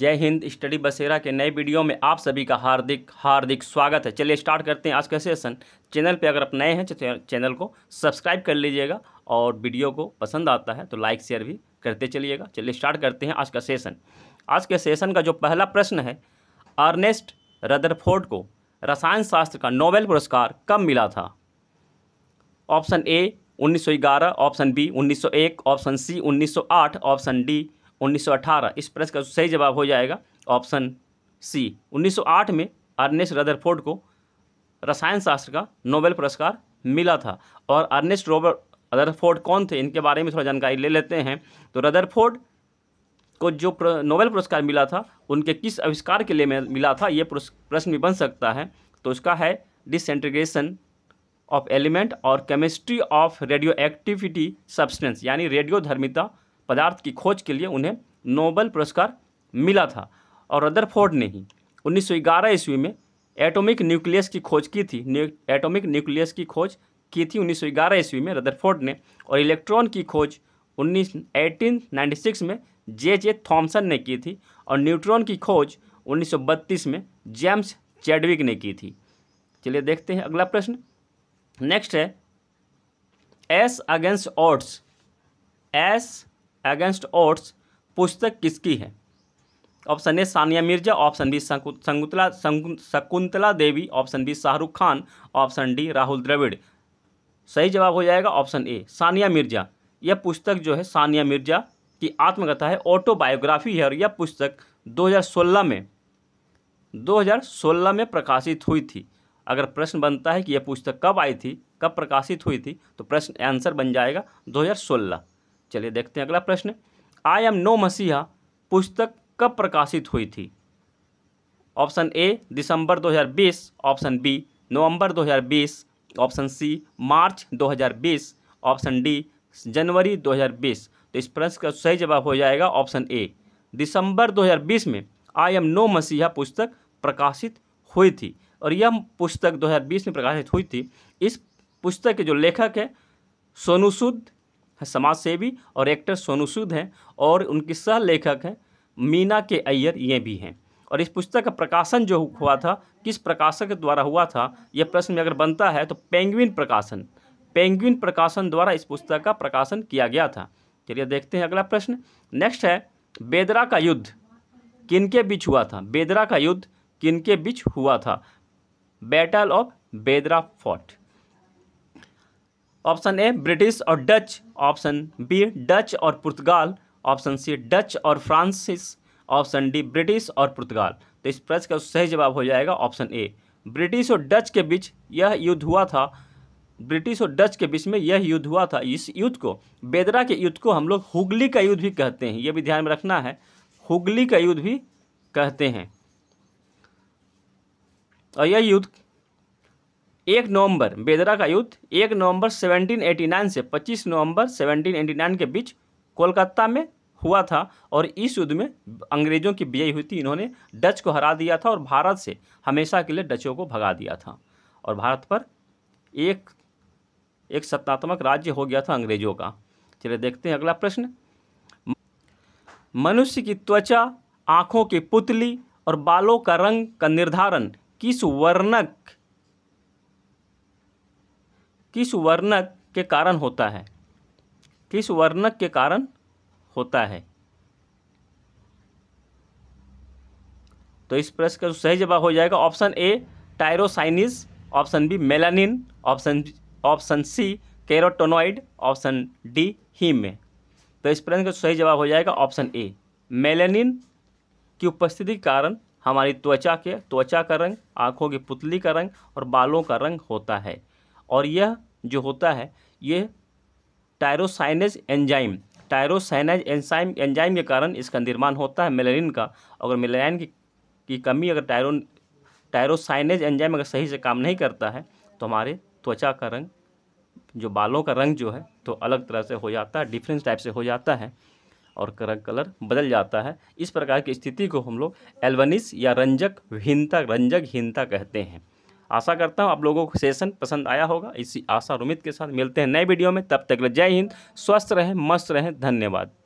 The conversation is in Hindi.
जय हिंद स्टडी बसेरा के नए वीडियो में आप सभी का हार्दिक हार्दिक स्वागत है चलिए स्टार्ट करते हैं आज का सेशन चैनल पे अगर आप नए हैं तो चैनल को सब्सक्राइब कर लीजिएगा और वीडियो को पसंद आता है तो लाइक शेयर भी करते चलिएगा चलिए स्टार्ट करते हैं आज का सेशन आज के सेशन का जो पहला प्रश्न है अर्नेस्ट रदरफोर्ड को रसायन शास्त्र का नोबेल पुरस्कार कब मिला था option A 1911 option B 1901 option C 1908 option D 1918 इस प्रश्न का सही जवाब हो जाएगा ऑप्शन सी 1908 में अर्नेस्ट रदरफोर्ड को रसायन शास्त्र का नोबेल पुरस्कार मिला था और अर्नेस्ट रोबर रदरफोर्ड कौन थे इनके बारे में थोड़ा जानकारी ले लेते हैं तो रदरफोर्ड को जो नोबेल पुरस्कार मिला था उनके किस आविष्कार के लिए मिला था ये प्रश्न भी बन सकता है तो उसका है डिसइंटीग्रेशन ऑफ एलिमेंट और chemistry of radioactivity substance यानी रेडियो धर्मिता पदार्थ की खोज के लिए उन्हें नोबल पुरस्कार मिला था और रदरफोर्ड ने ही 1911 ईस्वी में एटॉमिक न्यूक्लियस की खोज की थी एटॉमिक न्यूक्लियस की खोज की थी 1911 ईस्वी में रदरफोर्ड ने और इलेक्ट्रॉन की खोज उन्नीस 1896 में जे जे थॉम्सन ने की थी और न्यूट्रॉन की खोज 1932 में जेम्स चैडविक ने की थी चलिए देखते हैं अगला प्रश्न नेक्स्ट है ace against odds ace against odds पुस्तक किसकी है option A Sania Mirza option B Shakuntala Shakuntala Devi option B Shahrukh Khan option D Rahul Dravid सही जवाब हो जाएगा ऑप्शन ए सानिया मिर्जा यह पुस्तक जो है सानिया मिर्जा की आत्मकथा है ऑटोबायोग्राफी है और यह पुस्तक 2016 में 2016 में प्रकाशित हुई थी अगर प्रश्न बनता है कि यह पुस्तक कब आई थी कब प्रकाशित हुई थी तो प्रश्न आंसर बन जाएगा दो चलिए देखते हैं अगला प्रश्न आई एम नो मसीहा पुस्तक कब प्रकाशित हुई थी ऑप्शन ए दिसंबर 2020 ऑप्शन बी नवंबर 2020 ऑप्शन सी मार्च 2020 ऑप्शन डी जनवरी 2020 तो इस प्रश्न का सही जवाब हो जाएगा ऑप्शन ए दिसंबर 2020 में आई एम नो मसीहा पुस्तक प्रकाशित हुई थी और यह पुस्तक 2020 में प्रकाशित हुई थी इस पुस्तक के जो लेखक है सोनू सूद समाज सेवी और एक्टर सोनू सूद हैं और उनकी सह लेखक हैं मीना के अय्यर ये भी हैं और इस पुस्तक का प्रकाशन जो हुआ था किस प्रकाशक के द्वारा हुआ था यह प्रश्न अगर बनता है तो पेंगुइन प्रकाशन पेंगुइन प्रकाशन द्वारा इस पुस्तक का प्रकाशन किया गया था चलिए देखते हैं अगला प्रश्न नेक्स्ट है बेदरा का युद्ध किनके बीच हुआ था बेदरा का युद्ध किनके बीच हुआ था battle of Bedara fort option A British और डच ऑप्शन बी डच और पुर्तगाल ऑप्शन सी डच और फ्रांसिस ऑप्शन डी ब्रिटिश और पुर्तगाल तो इस प्रश्न का सही जवाब हो जाएगा ऑप्शन ए ब्रिटिश और डच के बीच यह युद्ध हुआ था ब्रिटिश और डच के बीच में यह युद्ध हुआ था इस युद्ध को बेदरा के युद्ध को हम लोग हुगली का युद्ध भी कहते हैं यह भी ध्यान में रखना है हुगली का युद्ध भी कहते हैं और यह युद्ध एक नवंबर बेदरा का युद्ध एक नवंबर 1789 से 25 नवंबर 1789 के बीच कोलकाता में हुआ था और इस युद्ध में अंग्रेजों की विजयी हुई थी इन्होंने डच को हरा दिया था और भारत से हमेशा के लिए डचों को भगा दिया था और भारत पर एक एक सत्तात्मक राज्य हो गया था अंग्रेजों का चलिए देखते हैं अगला प्रश्न मनुष्य की त्वचा आँखों की पुतली और बालों का रंग का निर्धारण किस वर्णक किस वर्णक के कारण होता है किस वर्णक के कारण होता है तो इस प्रश्न का सही जवाब हो जाएगा option A tyrosinase option B melanin option option C carotenoid option D haem में तो इस प्रश्न का सही जवाब हो जाएगा ऑप्शन ए मेलानिन की उपस्थिति के कारण हमारी त्वचा के त्वचा का रंग आँखों की पुतली का रंग और बालों का रंग होता है और यह जो होता है ये tyrosinase enzyme tyrosinase enzyme enzyme के कारण इसका निर्माण होता है मेलेरिन का अगर मेलेरिन की, की कमी अगर टायरो टायरोसाइनेज एंजाइम अगर सही से काम नहीं करता है तो हमारे त्वचा का रंग जो बालों का रंग जो है तो अलग तरह से हो जाता है डिफरेंस टाइप से हो जाता है और रंग कलर बदल जाता है इस प्रकार की स्थिति को हम लोग एल्बनिस या रंजक हीनता रंजक हीनता कहते हैं आशा करता हूँ आप लोगों को सेशन पसंद आया होगा इसी आशा और उम्मीद के साथ मिलते हैं नए वीडियो में तब तक जय हिंद स्वस्थ रहें मस्त रहें धन्यवाद